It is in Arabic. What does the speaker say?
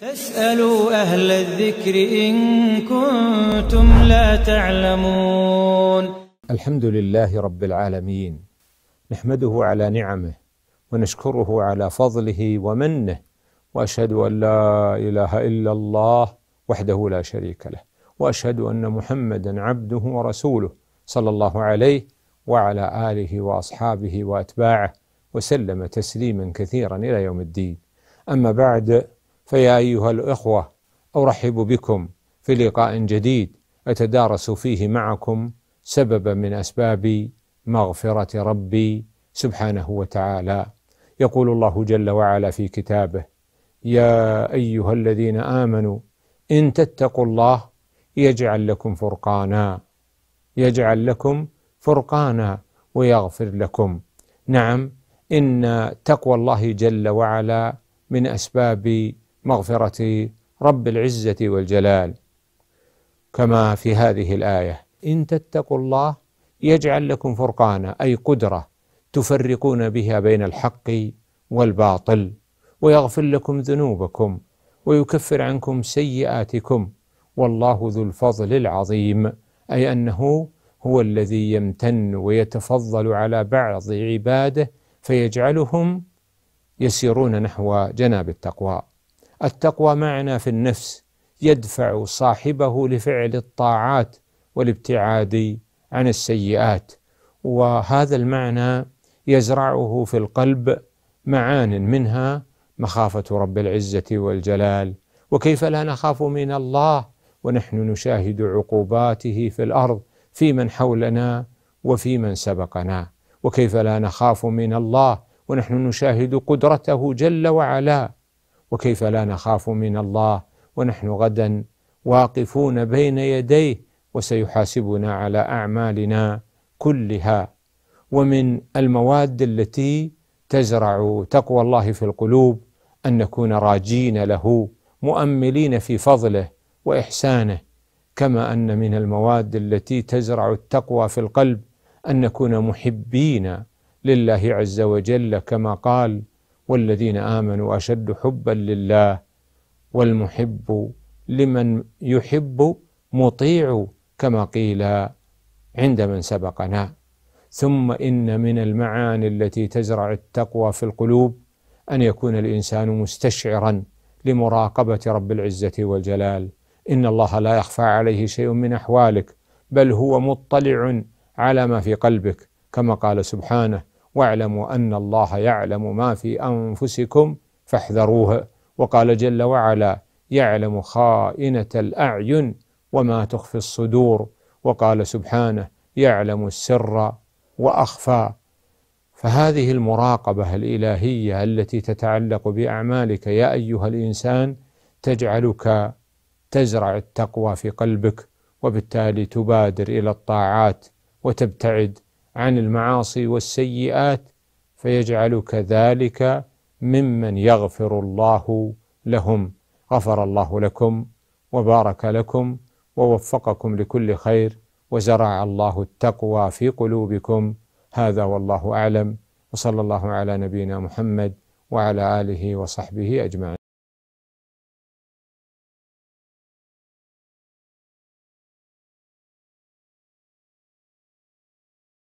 فاسألوا أهل الذكر إن كنتم لا تعلمون الحمد لله رب العالمين نحمده على نعمه ونشكره على فضله ومنه وأشهد أن لا إله إلا الله وحده لا شريك له وأشهد أن محمدا عبده ورسوله صلى الله عليه وعلى آله وأصحابه وأتباعه وسلم تسليما كثيرا إلى يوم الدين أما بعد فيا ايها الاخوه ارحب بكم في لقاء جديد اتدارس فيه معكم سببا من اسباب مغفره ربي سبحانه وتعالى يقول الله جل وعلا في كتابه يا ايها الذين امنوا ان تتقوا الله يجعل لكم فرقانا يجعل لكم فرقانا ويغفر لكم نعم ان تقوى الله جل وعلا من اسباب مغفرة رب العزة والجلال كما في هذه الآية إن تتقوا الله يجعل لكم فرقانا أي قدرة تفرقون بها بين الحق والباطل ويغفر لكم ذنوبكم ويكفر عنكم سيئاتكم والله ذو الفضل العظيم أي أنه هو الذي يمتن ويتفضل على بعض عباده فيجعلهم يسيرون نحو جناب التقوى التقوى معنى في النفس يدفع صاحبه لفعل الطاعات والابتعاد عن السيئات وهذا المعنى يزرعه في القلب معان منها مخافه رب العزه والجلال وكيف لا نخاف من الله ونحن نشاهد عقوباته في الارض في من حولنا وفي من سبقنا وكيف لا نخاف من الله ونحن نشاهد قدرته جل وعلا وكيف لا نخاف من الله ونحن غدا واقفون بين يديه وسيحاسبنا على اعمالنا كلها ومن المواد التي تزرع تقوى الله في القلوب ان نكون راجين له مؤملين في فضله واحسانه كما ان من المواد التي تزرع التقوى في القلب ان نكون محبين لله عز وجل كما قال والذين امنوا اشد حبا لله والمحب لمن يحب مطيع كما قيل عند من سبقنا ثم ان من المعاني التي تزرع التقوى في القلوب ان يكون الانسان مستشعرا لمراقبه رب العزه والجلال ان الله لا يخفى عليه شيء من احوالك بل هو مطلع على ما في قلبك كما قال سبحانه واعلموا أن الله يعلم ما في أنفسكم فاحذروه وقال جل وعلا يعلم خائنة الأعين وما تخفي الصدور وقال سبحانه يعلم السر وأخفى فهذه المراقبة الإلهية التي تتعلق بأعمالك يا أيها الإنسان تجعلك تزرع التقوى في قلبك وبالتالي تبادر إلى الطاعات وتبتعد عن المعاصي والسيئات فيجعلك ذلك ممن يغفر الله لهم غفر الله لكم وبارك لكم ووفقكم لكل خير وزرع الله التقوى في قلوبكم هذا والله اعلم وصلى الله على نبينا محمد وعلى اله وصحبه اجمعين